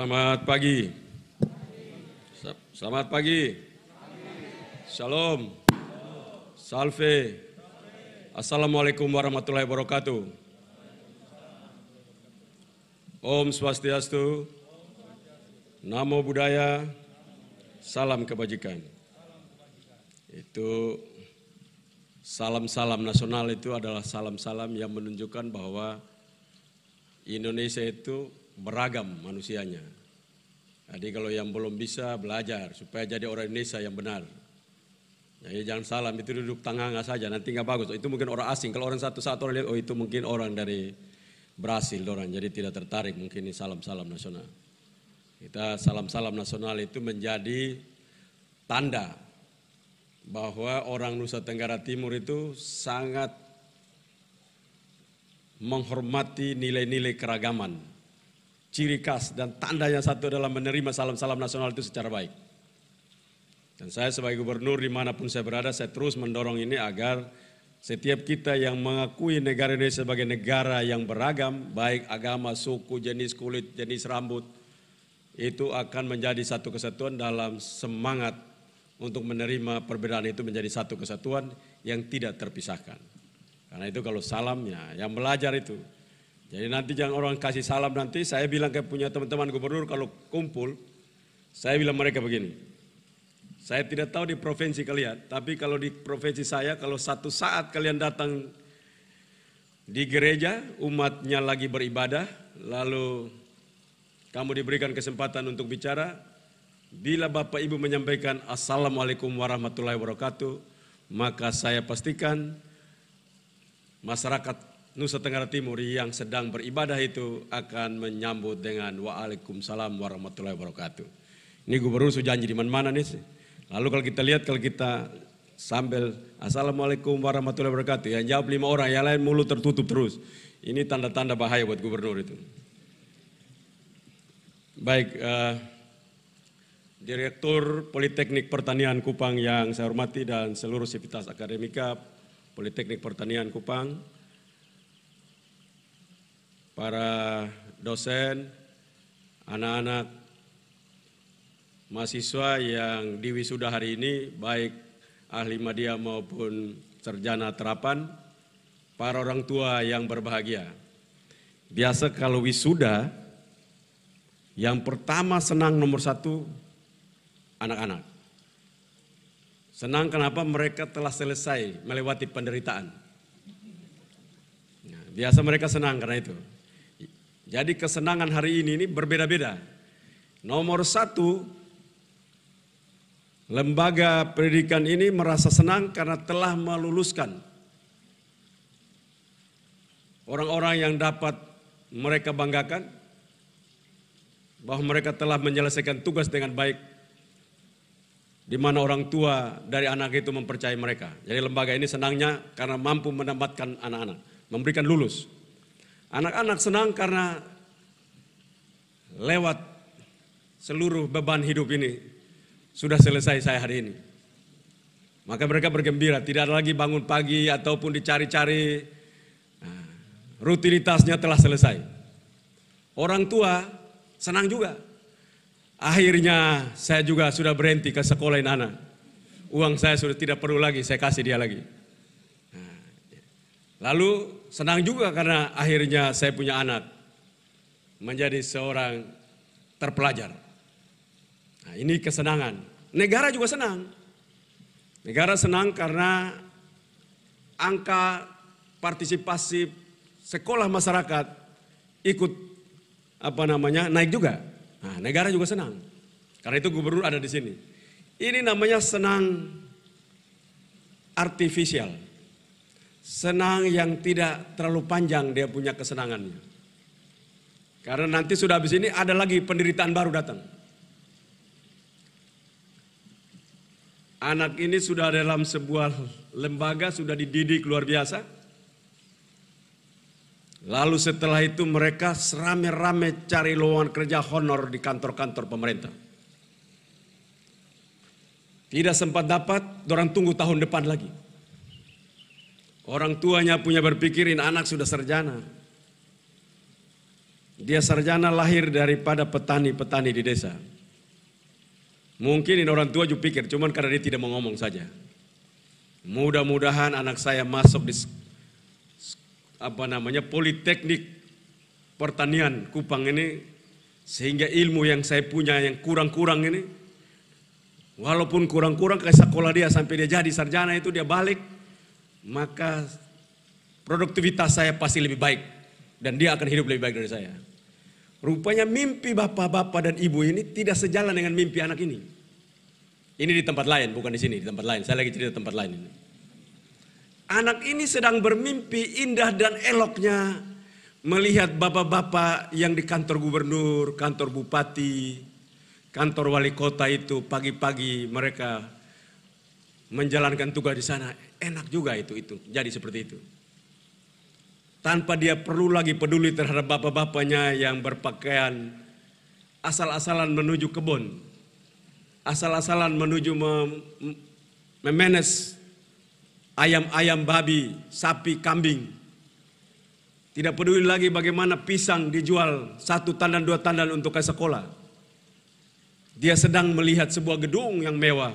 Selamat pagi. Selamat pagi. Shalom. Salve. Assalamualaikum warahmatullahi wabarakatuh. Om Swastiastu. Namo Buddhaya. Salam kebajikan. Itu salam-salam nasional itu adalah salam-salam yang menunjukkan bahwa Indonesia itu beragam manusianya. Jadi kalau yang belum bisa belajar supaya jadi orang Indonesia yang benar. Jadi jangan salam itu duduk tanganga saja nanti nggak bagus. Oh, itu mungkin orang asing. Kalau orang satu-satu orang lihat oh itu mungkin orang dari Brasil orang jadi tidak tertarik mungkin ini salam-salam nasional. Kita salam-salam nasional itu menjadi tanda bahwa orang Nusa Tenggara Timur itu sangat menghormati nilai-nilai keragaman ciri khas dan tanda yang satu adalah menerima salam-salam nasional itu secara baik. Dan saya sebagai gubernur dimanapun saya berada, saya terus mendorong ini agar setiap kita yang mengakui negara ini sebagai negara yang beragam, baik agama, suku, jenis kulit, jenis rambut, itu akan menjadi satu kesatuan dalam semangat untuk menerima perbedaan itu menjadi satu kesatuan yang tidak terpisahkan. Karena itu kalau salamnya, yang belajar itu, jadi nanti jangan orang kasih salam nanti, saya bilang ke punya teman-teman gubernur kalau kumpul, saya bilang mereka begini. Saya tidak tahu di provinsi kalian, tapi kalau di provinsi saya, kalau satu saat kalian datang di gereja, umatnya lagi beribadah, lalu kamu diberikan kesempatan untuk bicara, bila Bapak Ibu menyampaikan Assalamualaikum warahmatullahi wabarakatuh, maka saya pastikan masyarakat Nusa Tenggara Timur yang sedang beribadah itu akan menyambut dengan Waalaikumsalam warahmatullahi wabarakatuh. Ini gubernur sudah janji di mana-mana nih. Lalu kalau kita lihat, kalau kita sambil Assalamualaikum warahmatullahi wabarakatuh. Yang jawab lima orang, yang lain mulut tertutup terus. Ini tanda-tanda bahaya buat gubernur itu. Baik, uh, Direktur Politeknik Pertanian Kupang yang saya hormati dan seluruh sivitas akademika Politeknik Pertanian Kupang, para dosen, anak-anak mahasiswa yang diwisuda hari ini, baik ahli media maupun sarjana terapan, para orang tua yang berbahagia. Biasa kalau wisuda, yang pertama senang nomor satu, anak-anak. Senang kenapa mereka telah selesai melewati penderitaan. Nah, biasa mereka senang karena itu. Jadi kesenangan hari ini ini berbeda-beda. Nomor satu, lembaga pendidikan ini merasa senang karena telah meluluskan orang-orang yang dapat mereka banggakan bahwa mereka telah menyelesaikan tugas dengan baik di mana orang tua dari anak itu mempercayai mereka. Jadi lembaga ini senangnya karena mampu menempatkan anak-anak, memberikan lulus. Anak-anak senang karena lewat seluruh beban hidup ini sudah selesai saya hari ini. Maka mereka bergembira, tidak ada lagi bangun pagi ataupun dicari-cari. Nah, rutinitasnya telah selesai. Orang tua senang juga. Akhirnya saya juga sudah berhenti ke sekolahin anak. Uang saya sudah tidak perlu lagi, saya kasih dia lagi. Lalu senang juga karena akhirnya saya punya anak menjadi seorang terpelajar. Nah, ini kesenangan. Negara juga senang. Negara senang karena angka partisipasi sekolah masyarakat ikut apa namanya naik juga. Nah, negara juga senang. Karena itu gubernur ada di sini. Ini namanya senang artifisial senang yang tidak terlalu panjang dia punya kesenangannya. Karena nanti sudah habis ini ada lagi penderitaan baru datang. Anak ini sudah dalam sebuah lembaga sudah dididik luar biasa. Lalu setelah itu mereka serame-rame cari lowongan kerja honor di kantor-kantor pemerintah. Tidak sempat dapat, orang tunggu tahun depan lagi. Orang tuanya punya berpikirin anak sudah sarjana. Dia sarjana lahir daripada petani-petani di desa. Mungkin orang tua juga pikir, cuman karena dia tidak mau ngomong saja. Mudah-mudahan anak saya masuk di apa namanya politeknik pertanian Kupang ini sehingga ilmu yang saya punya yang kurang-kurang ini walaupun kurang-kurang ke sekolah dia sampai dia jadi sarjana itu dia balik maka produktivitas saya pasti lebih baik dan dia akan hidup lebih baik dari saya. Rupanya mimpi bapak-bapak dan ibu ini tidak sejalan dengan mimpi anak ini. Ini di tempat lain, bukan di sini, di tempat lain. Saya lagi cerita tempat lain ini. Anak ini sedang bermimpi indah dan eloknya melihat bapak-bapak yang di kantor gubernur, kantor bupati, kantor wali kota itu pagi-pagi mereka menjalankan tugas di sana enak juga itu itu jadi seperti itu tanpa dia perlu lagi peduli terhadap bapak-bapaknya yang berpakaian asal-asalan menuju kebun asal-asalan menuju mem memanage ayam-ayam babi sapi kambing tidak peduli lagi bagaimana pisang dijual satu tandan dua tandan untuk ke sekolah dia sedang melihat sebuah gedung yang mewah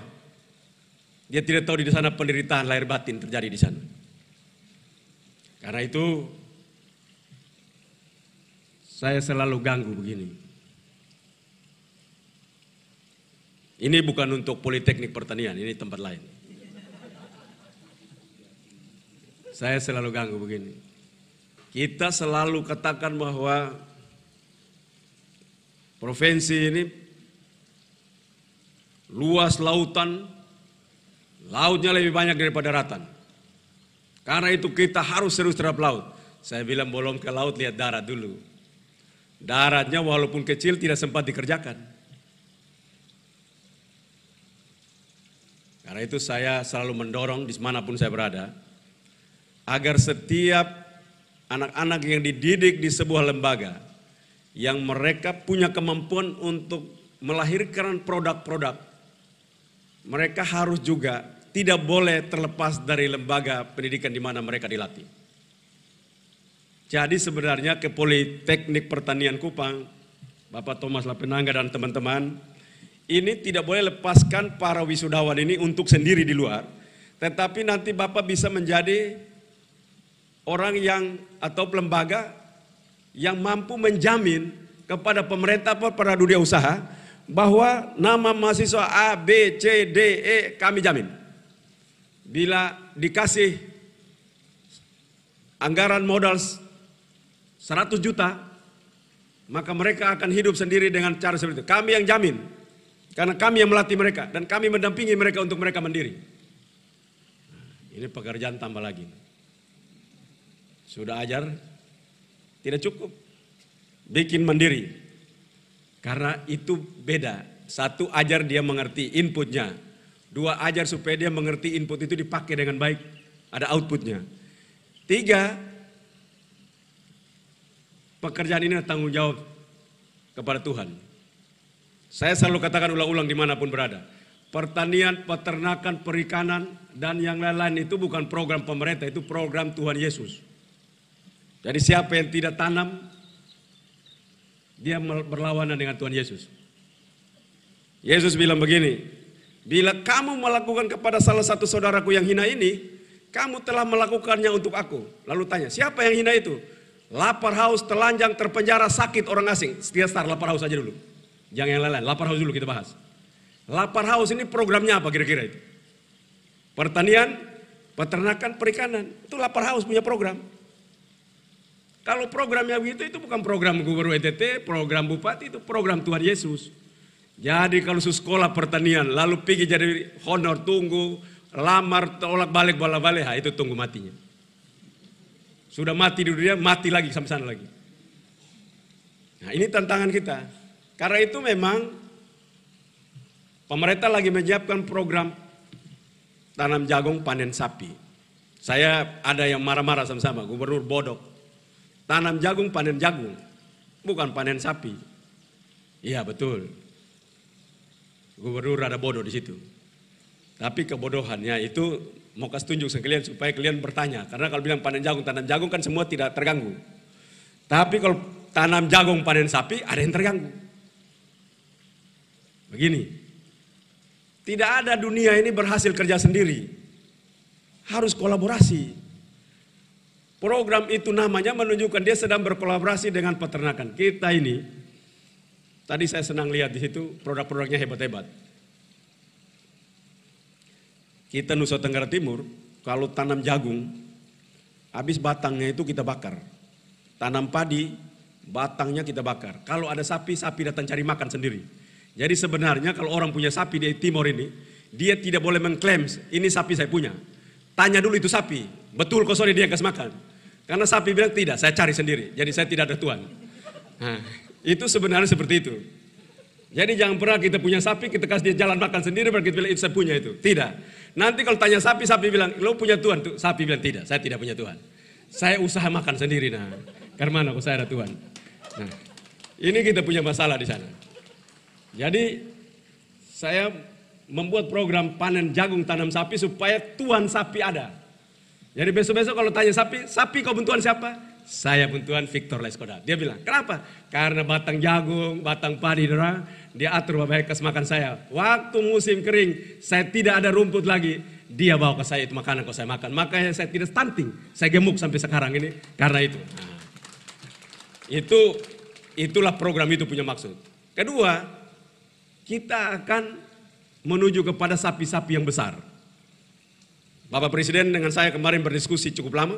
dia tidak tahu di sana penderitaan lahir batin terjadi di sana. Karena itu saya selalu ganggu begini. Ini bukan untuk politeknik pertanian, ini tempat lain. Saya selalu ganggu begini. Kita selalu katakan bahwa provinsi ini luas lautan Lautnya lebih banyak daripada daratan. Karena itu kita harus serius terhadap laut. Saya bilang belum ke laut lihat darat dulu. Daratnya walaupun kecil tidak sempat dikerjakan. Karena itu saya selalu mendorong di manapun saya berada. Agar setiap anak-anak yang dididik di sebuah lembaga. Yang mereka punya kemampuan untuk melahirkan produk-produk. Mereka harus juga tidak boleh terlepas dari lembaga pendidikan di mana mereka dilatih. Jadi sebenarnya ke Politeknik Pertanian Kupang, Bapak Thomas Lapenangga dan teman-teman, ini tidak boleh lepaskan para wisudawan ini untuk sendiri di luar, tetapi nanti Bapak bisa menjadi orang yang atau lembaga yang mampu menjamin kepada pemerintah atau para dunia usaha bahwa nama mahasiswa A, B, C, D, E kami jamin bila dikasih anggaran modal 100 juta, maka mereka akan hidup sendiri dengan cara seperti itu. Kami yang jamin, karena kami yang melatih mereka dan kami mendampingi mereka untuk mereka mandiri. Nah, ini pekerjaan tambah lagi. Sudah ajar, tidak cukup. Bikin mandiri. Karena itu beda. Satu ajar dia mengerti inputnya, Dua, ajar supaya dia mengerti input itu dipakai dengan baik. Ada outputnya. Tiga, pekerjaan ini tanggung jawab kepada Tuhan. Saya selalu katakan ulang-ulang dimanapun berada. Pertanian, peternakan, perikanan, dan yang lain-lain itu bukan program pemerintah, itu program Tuhan Yesus. Jadi siapa yang tidak tanam, dia berlawanan dengan Tuhan Yesus. Yesus bilang begini, Bila kamu melakukan kepada salah satu saudaraku yang hina ini, kamu telah melakukannya untuk aku. Lalu tanya, siapa yang hina itu? Lapar haus, telanjang, terpenjara, sakit orang asing. Setia star, lapar haus aja dulu. Jangan yang lain-lain, lapar haus dulu kita bahas. Lapar haus ini programnya apa kira-kira itu? Pertanian, peternakan, perikanan. Itu lapar haus punya program. Kalau programnya begitu, itu bukan program Gubernur NTT, e program Bupati, itu program Tuhan Yesus. Jadi kalau sekolah pertanian lalu pergi jadi honor tunggu, lamar tolak balik bola balik, itu tunggu matinya. Sudah mati di dunia, mati lagi sampai sana lagi. Nah ini tantangan kita. Karena itu memang pemerintah lagi menyiapkan program tanam jagung panen sapi. Saya ada yang marah-marah sama-sama, gubernur bodoh. Tanam jagung panen jagung, bukan panen sapi. Iya betul. Gubernur ada bodoh di situ. Tapi kebodohannya itu mau kasih tunjuk sama kalian supaya kalian bertanya. Karena kalau bilang panen jagung, tanam jagung kan semua tidak terganggu. Tapi kalau tanam jagung panen sapi ada yang terganggu. Begini. Tidak ada dunia ini berhasil kerja sendiri. Harus kolaborasi. Program itu namanya menunjukkan dia sedang berkolaborasi dengan peternakan. Kita ini Tadi saya senang lihat di situ produk-produknya hebat-hebat. Kita Nusa Tenggara Timur, kalau tanam jagung, habis batangnya itu kita bakar. Tanam padi, batangnya kita bakar. Kalau ada sapi, sapi datang cari makan sendiri. Jadi sebenarnya kalau orang punya sapi di timur ini, dia tidak boleh mengklaim ini sapi saya punya. Tanya dulu itu sapi, betul kok sore dia kasih makan. Karena sapi bilang tidak, saya cari sendiri. Jadi saya tidak ada tuan. Nah. Itu sebenarnya seperti itu. Jadi jangan pernah kita punya sapi, kita kasih dia jalan makan sendiri, berarti kita bilang itu saya punya itu. Tidak. Nanti kalau tanya sapi, sapi bilang, lo punya Tuhan? Tuh, sapi bilang, tidak, saya tidak punya Tuhan. Saya usaha makan sendiri, nah. Karena mana, saya ada Tuhan. Nah, ini kita punya masalah di sana. Jadi, saya membuat program panen jagung tanam sapi supaya Tuhan sapi ada. Jadi besok-besok kalau tanya sapi, sapi kau bentuan siapa? saya pun Tuhan Victor Leskoda. Dia bilang, kenapa? Karena batang jagung, batang padi, dia atur bapak kas makan saya. Waktu musim kering, saya tidak ada rumput lagi. Dia bawa ke saya itu makanan kok saya makan. Makanya saya tidak stunting, saya gemuk sampai sekarang ini karena itu. Nah, itu itulah program itu punya maksud. Kedua, kita akan menuju kepada sapi-sapi yang besar. Bapak Presiden dengan saya kemarin berdiskusi cukup lama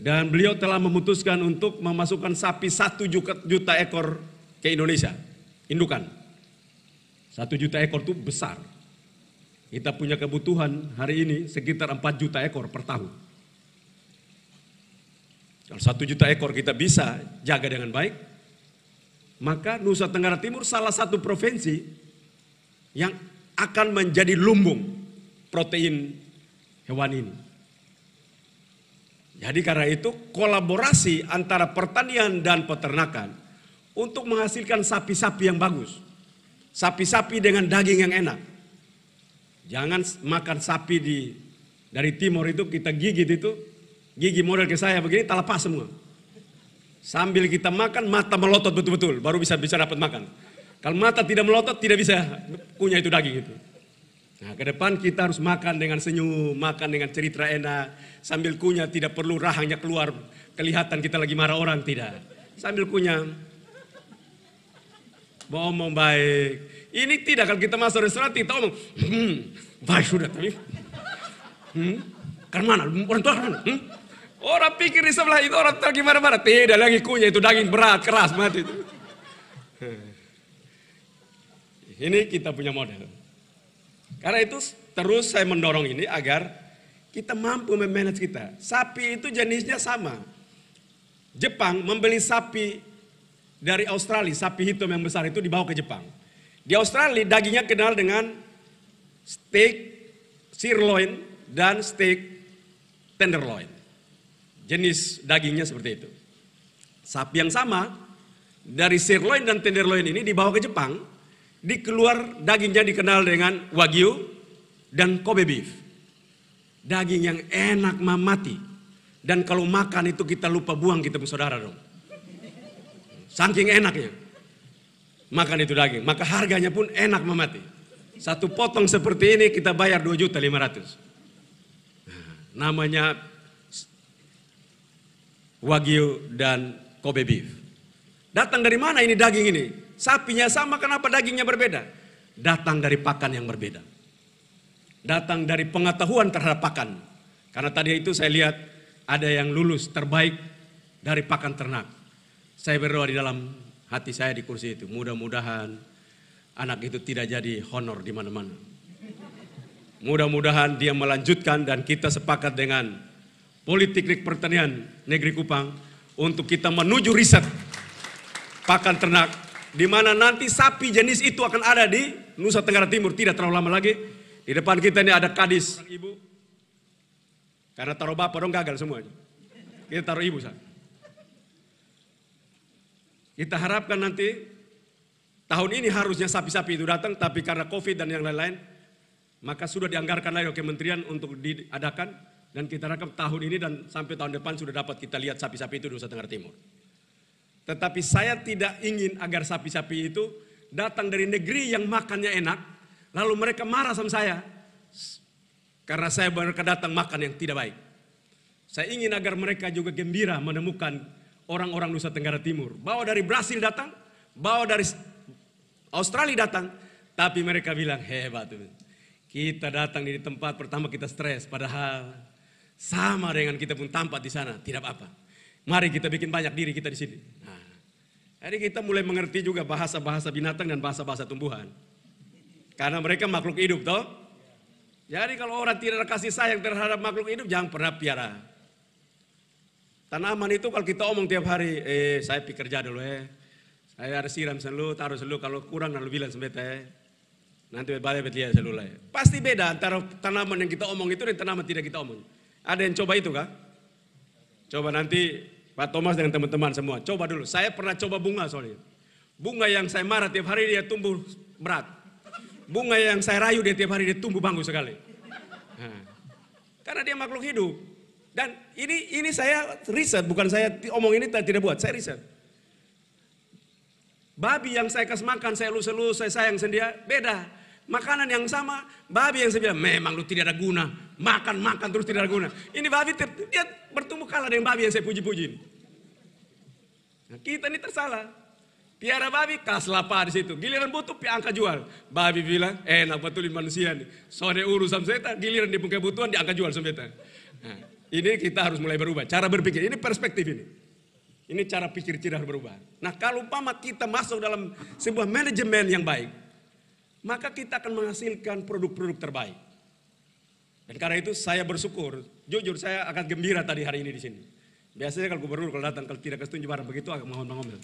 dan beliau telah memutuskan untuk memasukkan sapi satu juta ekor ke Indonesia. Indukan. Satu juta ekor itu besar. Kita punya kebutuhan hari ini sekitar 4 juta ekor per tahun. Kalau satu juta ekor kita bisa jaga dengan baik, maka Nusa Tenggara Timur salah satu provinsi yang akan menjadi lumbung protein hewan ini. Jadi karena itu kolaborasi antara pertanian dan peternakan untuk menghasilkan sapi-sapi yang bagus. Sapi-sapi dengan daging yang enak. Jangan makan sapi di dari timur itu kita gigit itu, gigi model ke saya begini talapas semua. Sambil kita makan mata melotot betul-betul baru bisa bisa dapat makan. Kalau mata tidak melotot tidak bisa punya itu daging itu. Nah, ke depan kita harus makan dengan senyum, makan dengan cerita enak. Sambil kunyah tidak perlu rahangnya keluar. Kelihatan kita lagi marah orang, tidak. Sambil kunyah. Ngomong baik. Ini tidak, kalau kita masuk restoran kita ngomong. Hmm, baik sudah, tapi. Hmm, kan mana? Orang tua kan Hmm? Orang pikir di sebelah itu orang tua gimana marah. Tidak lagi kunyah, itu daging berat, keras, mati. Itu. Ini kita punya model. Karena itu terus saya mendorong ini agar kita mampu memanage kita. Sapi itu jenisnya sama. Jepang membeli sapi dari Australia, sapi hitam yang besar itu dibawa ke Jepang. Di Australia dagingnya kenal dengan steak sirloin dan steak tenderloin. Jenis dagingnya seperti itu. Sapi yang sama dari sirloin dan tenderloin ini dibawa ke Jepang Dikeluar dagingnya dikenal dengan wagyu dan kobe beef. Daging yang enak mamati. Dan kalau makan itu kita lupa buang kita saudara dong. Saking enaknya. Makan itu daging. Maka harganya pun enak mamati. Satu potong seperti ini kita bayar 2 juta 500. Nah, namanya wagyu dan kobe beef. Datang dari mana ini daging ini? Sapinya sama, kenapa dagingnya berbeda? Datang dari pakan yang berbeda. Datang dari pengetahuan terhadap pakan. Karena tadi itu saya lihat ada yang lulus terbaik dari pakan ternak. Saya berdoa di dalam hati saya di kursi itu. Mudah-mudahan anak itu tidak jadi honor di mana-mana. Mudah-mudahan dia melanjutkan dan kita sepakat dengan politik pertanian negeri Kupang untuk kita menuju riset pakan ternak di mana nanti sapi jenis itu akan ada di Nusa Tenggara Timur tidak terlalu lama lagi. Di depan kita ini ada kadis ibu. Karena taruh bapak dong gagal semuanya. Kita taruh ibu sana. Kita harapkan nanti tahun ini harusnya sapi-sapi itu datang tapi karena Covid dan yang lain-lain maka sudah dianggarkan lagi oleh kementerian untuk diadakan dan kita harapkan tahun ini dan sampai tahun depan sudah dapat kita lihat sapi-sapi itu di Nusa Tenggara Timur. Tetapi saya tidak ingin agar sapi-sapi itu datang dari negeri yang makannya enak, lalu mereka marah sama saya. Karena saya mereka datang makan yang tidak baik. Saya ingin agar mereka juga gembira menemukan orang-orang Nusa Tenggara Timur. Bawa dari Brasil datang, bawa dari Australia datang, tapi mereka bilang hebat. Kita datang di tempat pertama kita stres, padahal sama dengan kita pun tampak di sana, tidak apa-apa. Mari kita bikin banyak diri kita di sini. Jadi kita mulai mengerti juga bahasa-bahasa binatang dan bahasa-bahasa tumbuhan. Karena mereka makhluk hidup toh. Jadi kalau orang tidak ada kasih sayang terhadap makhluk hidup jangan pernah piara. Tanaman itu kalau kita omong tiap hari, eh saya pikir kerja dulu eh. Saya harus siram selalu, taruh selalu kalau kurang lalu bilang sembeta eh. Nanti balik betia selalu lah. Eh. Pasti beda antara tanaman yang kita omong itu dan tanaman tidak kita omong. Ada yang coba itu kah? Coba nanti Pak Thomas dengan teman-teman semua. Coba dulu. Saya pernah coba bunga soalnya. Bunga yang saya marah tiap hari dia tumbuh berat. Bunga yang saya rayu dia tiap hari dia tumbuh bagus sekali. Nah. Karena dia makhluk hidup. Dan ini ini saya riset, bukan saya omong ini tidak buat, saya riset. Babi yang saya kasih makan, saya elus-elus, saya sayang sendiri, beda. Makanan yang sama, babi yang saya bilang, memang lu tidak ada guna. Makan, makan terus tidak ada guna. Ini babi, dia bertumbuh kalah dengan babi yang saya puji puji kita ini tersalah. Tiara babi kas lapar di situ. Giliran butuh pi angka jual. Babi bilang, eh, enak betulin manusia nih. Sore urusan seta, giliran di di angka jual sembeta. Nah, ini kita harus mulai berubah. Cara berpikir, ini perspektif ini. Ini cara pikir kita harus berubah. Nah kalau umpama kita masuk dalam sebuah manajemen yang baik, maka kita akan menghasilkan produk-produk terbaik. Dan karena itu saya bersyukur, jujur saya akan gembira tadi hari ini di sini. Biasanya kalau gubernur kalau datang, kalau tidak kasih barang begitu agak mengomel-ngomel.